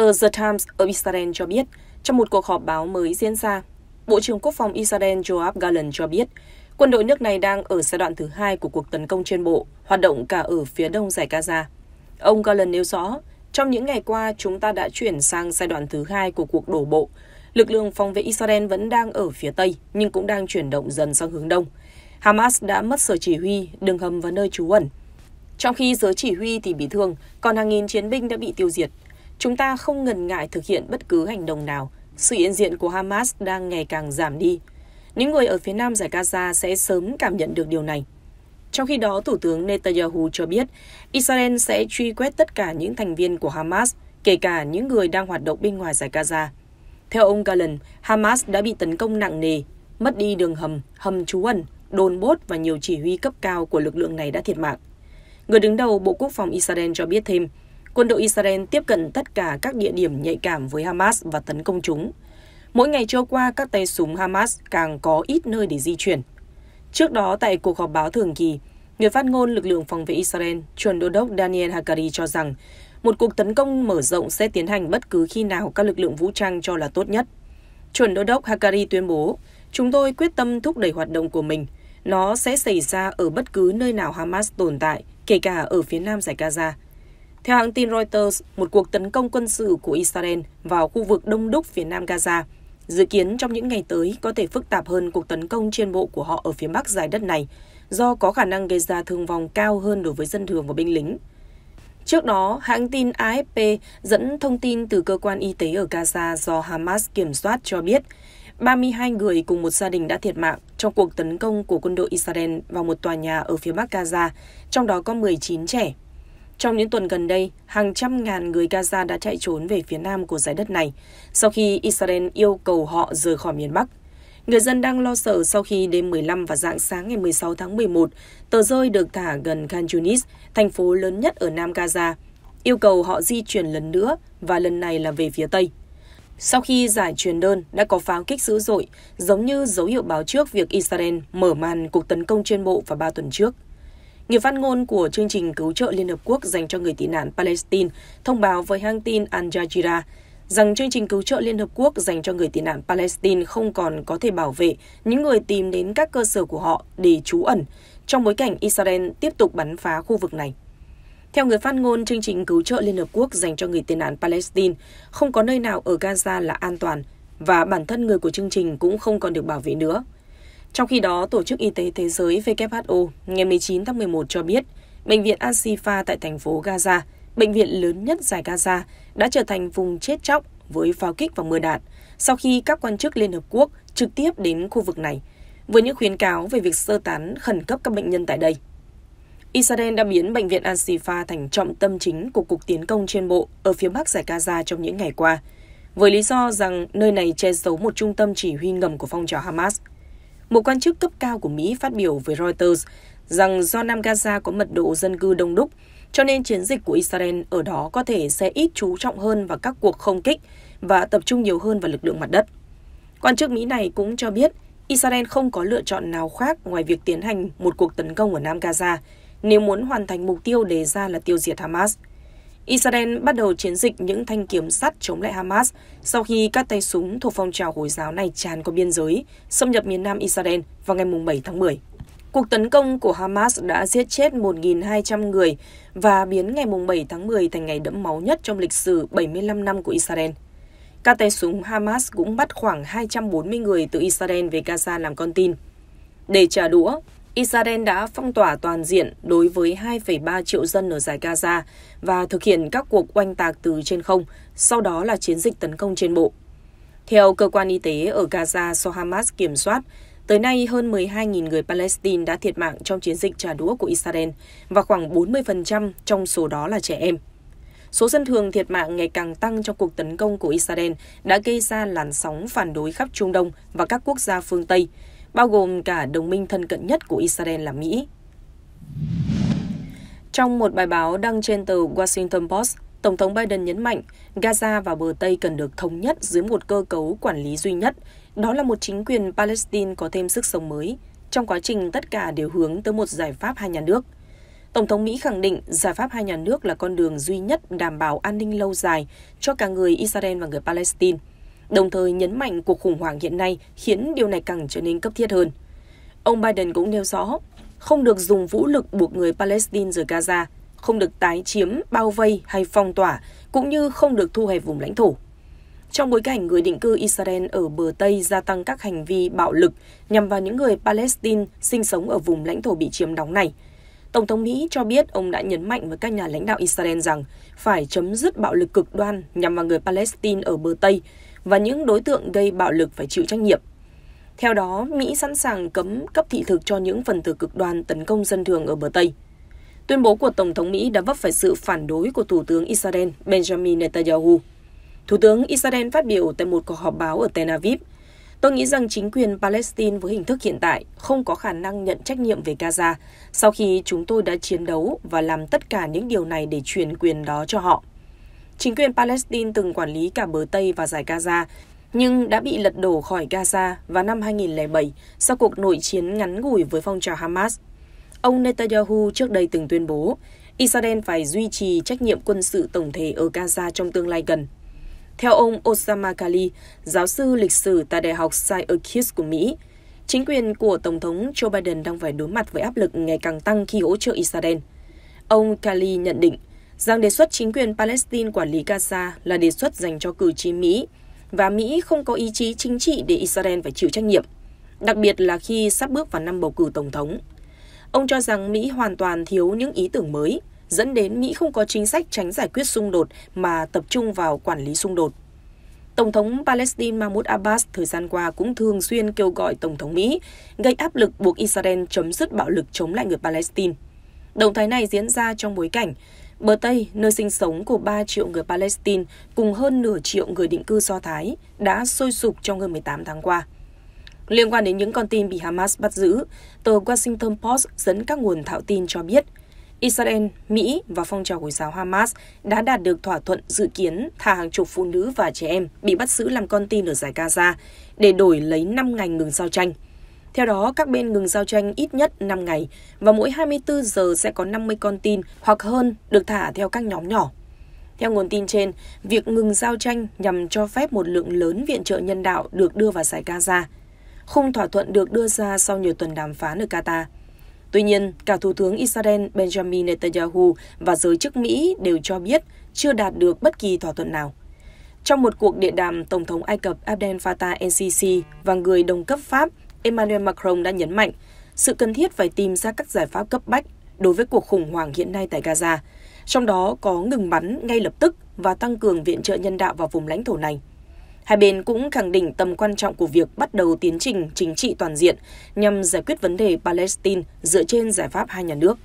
tờ The Times ở Israel cho biết, trong một cuộc họp báo mới diễn ra, Bộ trưởng Quốc phòng Israel Joab Gallant cho biết, quân đội nước này đang ở giai đoạn thứ hai của cuộc tấn công trên bộ, hoạt động cả ở phía đông giải Gaza. Ông Gallant nêu rõ, trong những ngày qua chúng ta đã chuyển sang giai đoạn thứ hai của cuộc đổ bộ. Lực lượng phòng vệ Israel vẫn đang ở phía tây, nhưng cũng đang chuyển động dần sang hướng đông. Hamas đã mất sở chỉ huy, đường hầm và nơi trú ẩn. Trong khi giới chỉ huy thì bị thương, còn hàng nghìn chiến binh đã bị tiêu diệt. Chúng ta không ngần ngại thực hiện bất cứ hành động nào. Sự hiện diện của Hamas đang ngày càng giảm đi. Những người ở phía nam giải Gaza sẽ sớm cảm nhận được điều này. Trong khi đó, Thủ tướng Netanyahu cho biết Israel sẽ truy quét tất cả những thành viên của Hamas, kể cả những người đang hoạt động bên ngoài giải Gaza. Theo ông Gallen, Hamas đã bị tấn công nặng nề, mất đi đường hầm, hầm trú ẩn, đồn bốt và nhiều chỉ huy cấp cao của lực lượng này đã thiệt mạng. Người đứng đầu Bộ Quốc phòng Israel cho biết thêm, quân đội Israel tiếp cận tất cả các địa điểm nhạy cảm với Hamas và tấn công chúng. Mỗi ngày trôi qua, các tay súng Hamas càng có ít nơi để di chuyển. Trước đó, tại cuộc họp báo thường kỳ, người phát ngôn lực lượng phòng vệ Israel, chuẩn đô đốc Daniel Hakari cho rằng một cuộc tấn công mở rộng sẽ tiến hành bất cứ khi nào các lực lượng vũ trang cho là tốt nhất. Chuẩn đô đốc Hakari tuyên bố, chúng tôi quyết tâm thúc đẩy hoạt động của mình. Nó sẽ xảy ra ở bất cứ nơi nào Hamas tồn tại, kể cả ở phía nam giải Gaza theo hãng tin Reuters, một cuộc tấn công quân sự của Israel vào khu vực đông đúc phía nam Gaza dự kiến trong những ngày tới có thể phức tạp hơn cuộc tấn công trên bộ của họ ở phía bắc giải đất này, do có khả năng gây ra thương vong cao hơn đối với dân thường và binh lính. Trước đó, hãng tin AFP dẫn thông tin từ cơ quan y tế ở Gaza do Hamas kiểm soát cho biết 32 người cùng một gia đình đã thiệt mạng trong cuộc tấn công của quân đội Israel vào một tòa nhà ở phía bắc Gaza, trong đó có 19 trẻ trong những tuần gần đây, hàng trăm ngàn người Gaza đã chạy trốn về phía nam của giải đất này sau khi Israel yêu cầu họ rời khỏi miền Bắc. Người dân đang lo sợ sau khi đêm 15 và dạng sáng ngày 16 tháng 11, tờ rơi được thả gần Khan Yunis, thành phố lớn nhất ở Nam Gaza, yêu cầu họ di chuyển lần nữa và lần này là về phía Tây. Sau khi giải truyền đơn đã có pháo kích dữ dội, giống như dấu hiệu báo trước việc Israel mở màn cuộc tấn công trên bộ vào ba tuần trước. Người phát ngôn của chương trình cứu trợ Liên Hợp Quốc dành cho người tị nạn Palestine thông báo với hãng tin Al Jazeera rằng chương trình cứu trợ Liên Hợp Quốc dành cho người tị nạn Palestine không còn có thể bảo vệ những người tìm đến các cơ sở của họ để trú ẩn trong bối cảnh Israel tiếp tục bắn phá khu vực này. Theo người phát ngôn chương trình cứu trợ Liên Hợp Quốc dành cho người tị nạn Palestine, không có nơi nào ở Gaza là an toàn và bản thân người của chương trình cũng không còn được bảo vệ nữa. Trong khi đó, Tổ chức Y tế Thế giới WHO ngày 19 tháng 11 cho biết, bệnh viện Asifa tại thành phố Gaza, bệnh viện lớn nhất giải Gaza, đã trở thành vùng chết chóc với pháo kích và mưa đạn sau khi các quan chức Liên Hợp Quốc trực tiếp đến khu vực này với những khuyến cáo về việc sơ tán khẩn cấp các bệnh nhân tại đây. Israel đã biến bệnh viện Al-Shifa thành trọng tâm chính của cuộc tiến công trên bộ ở phía bắc giải Gaza trong những ngày qua, với lý do rằng nơi này che giấu một trung tâm chỉ huy ngầm của phong trào Hamas – một quan chức cấp cao của Mỹ phát biểu với Reuters rằng do Nam Gaza có mật độ dân cư đông đúc, cho nên chiến dịch của Israel ở đó có thể sẽ ít chú trọng hơn vào các cuộc không kích và tập trung nhiều hơn vào lực lượng mặt đất. Quan chức Mỹ này cũng cho biết Israel không có lựa chọn nào khác ngoài việc tiến hành một cuộc tấn công ở Nam Gaza nếu muốn hoàn thành mục tiêu đề ra là tiêu diệt Hamas – Israel bắt đầu chiến dịch những thanh kiếm sắt chống lại Hamas sau khi các tay súng thuộc phong trào Hồi giáo này tràn qua biên giới, xâm nhập miền Nam Israel vào ngày 7 tháng 10. Cuộc tấn công của Hamas đã giết chết 1.200 người và biến ngày 7 tháng 10 thành ngày đẫm máu nhất trong lịch sử 75 năm của Israel. Các tay súng Hamas cũng bắt khoảng 240 người từ Israel về Gaza làm con tin. Để trả đũa, Israel đã phong tỏa toàn diện đối với 2,3 triệu dân ở giải Gaza và thực hiện các cuộc oanh tạc từ trên không, sau đó là chiến dịch tấn công trên bộ. Theo cơ quan y tế ở Gaza do Hamas kiểm soát, tới nay hơn 12.000 người Palestine đã thiệt mạng trong chiến dịch trả đũa của Israel và khoảng 40% trong số đó là trẻ em. Số dân thường thiệt mạng ngày càng tăng trong cuộc tấn công của Israel đã gây ra làn sóng phản đối khắp Trung Đông và các quốc gia phương Tây, bao gồm cả đồng minh thân cận nhất của Israel là Mỹ. Trong một bài báo đăng trên tờ Washington Post, Tổng thống Biden nhấn mạnh Gaza và bờ Tây cần được thống nhất dưới một cơ cấu quản lý duy nhất, đó là một chính quyền Palestine có thêm sức sống mới, trong quá trình tất cả đều hướng tới một giải pháp hai nhà nước. Tổng thống Mỹ khẳng định giải pháp hai nhà nước là con đường duy nhất đảm bảo an ninh lâu dài cho cả người Israel và người Palestine đồng thời nhấn mạnh cuộc khủng hoảng hiện nay khiến điều này càng trở nên cấp thiết hơn. Ông Biden cũng nêu rõ, không được dùng vũ lực buộc người Palestine rời Gaza, không được tái chiếm, bao vây hay phong tỏa, cũng như không được thu hẹp vùng lãnh thổ. Trong bối cảnh người định cư Israel ở bờ Tây gia tăng các hành vi bạo lực nhằm vào những người Palestine sinh sống ở vùng lãnh thổ bị chiếm đóng này, Tổng thống Mỹ cho biết ông đã nhấn mạnh với các nhà lãnh đạo Israel rằng phải chấm dứt bạo lực cực đoan nhằm vào người Palestine ở bờ Tây và những đối tượng gây bạo lực phải chịu trách nhiệm. Theo đó, Mỹ sẵn sàng cấm cấp thị thực cho những phần tử cực đoan tấn công dân thường ở bờ Tây. Tuyên bố của Tổng thống Mỹ đã vấp phải sự phản đối của Thủ tướng Israel Benjamin Netanyahu. Thủ tướng Israel phát biểu tại một cuộc họp báo ở Tel Aviv. Tôi nghĩ rằng chính quyền Palestine với hình thức hiện tại không có khả năng nhận trách nhiệm về Gaza sau khi chúng tôi đã chiến đấu và làm tất cả những điều này để truyền quyền đó cho họ. Chính quyền Palestine từng quản lý cả bờ Tây và giải Gaza, nhưng đã bị lật đổ khỏi Gaza vào năm 2007 sau cuộc nội chiến ngắn ngủi với phong trào Hamas. Ông Netanyahu trước đây từng tuyên bố Israel phải duy trì trách nhiệm quân sự tổng thể ở Gaza trong tương lai gần. Theo ông Osama Kali, giáo sư lịch sử tại Đại học Syracuse của Mỹ, chính quyền của Tổng thống Joe Biden đang phải đối mặt với áp lực ngày càng tăng khi hỗ trợ Israel. Ông Kali nhận định, rằng đề xuất chính quyền Palestine quản lý Gaza là đề xuất dành cho cử tri Mỹ và Mỹ không có ý chí chính trị để Israel phải chịu trách nhiệm, đặc biệt là khi sắp bước vào năm bầu cử tổng thống. Ông cho rằng Mỹ hoàn toàn thiếu những ý tưởng mới, dẫn đến Mỹ không có chính sách tránh giải quyết xung đột mà tập trung vào quản lý xung đột. Tổng thống Palestine Mahmoud Abbas thời gian qua cũng thường xuyên kêu gọi Tổng thống Mỹ gây áp lực buộc Israel chấm dứt bạo lực chống lại người Palestine. Động thái này diễn ra trong bối cảnh Bờ Tây, nơi sinh sống của 3 triệu người Palestine cùng hơn nửa triệu người định cư Do Thái, đã sôi sục trong hơn 18 tháng qua. Liên quan đến những con tin bị Hamas bắt giữ, tờ Washington Post dẫn các nguồn thạo tin cho biết, Israel, Mỹ và phong trào Hồi giáo Hamas đã đạt được thỏa thuận dự kiến thả hàng chục phụ nữ và trẻ em bị bắt giữ làm con tin ở giải Gaza để đổi lấy 5 ngày ngừng giao tranh – theo đó, các bên ngừng giao tranh ít nhất 5 ngày và mỗi 24 giờ sẽ có 50 con tin hoặc hơn được thả theo các nhóm nhỏ. Theo nguồn tin trên, việc ngừng giao tranh nhằm cho phép một lượng lớn viện trợ nhân đạo được đưa vào giải Gaza. Khung thỏa thuận được đưa ra sau nhiều tuần đàm phán ở Qatar. Tuy nhiên, cả Thủ tướng Israel Benjamin Netanyahu và giới chức Mỹ đều cho biết chưa đạt được bất kỳ thỏa thuận nào. Trong một cuộc điện đàm, Tổng thống Ai Cập Abdel Fattah el-Sisi và người đồng cấp Pháp Emmanuel Macron đã nhấn mạnh sự cần thiết phải tìm ra các giải pháp cấp bách đối với cuộc khủng hoảng hiện nay tại Gaza, trong đó có ngừng bắn ngay lập tức và tăng cường viện trợ nhân đạo vào vùng lãnh thổ này. Hai bên cũng khẳng định tầm quan trọng của việc bắt đầu tiến trình chính trị toàn diện nhằm giải quyết vấn đề Palestine dựa trên giải pháp hai nhà nước.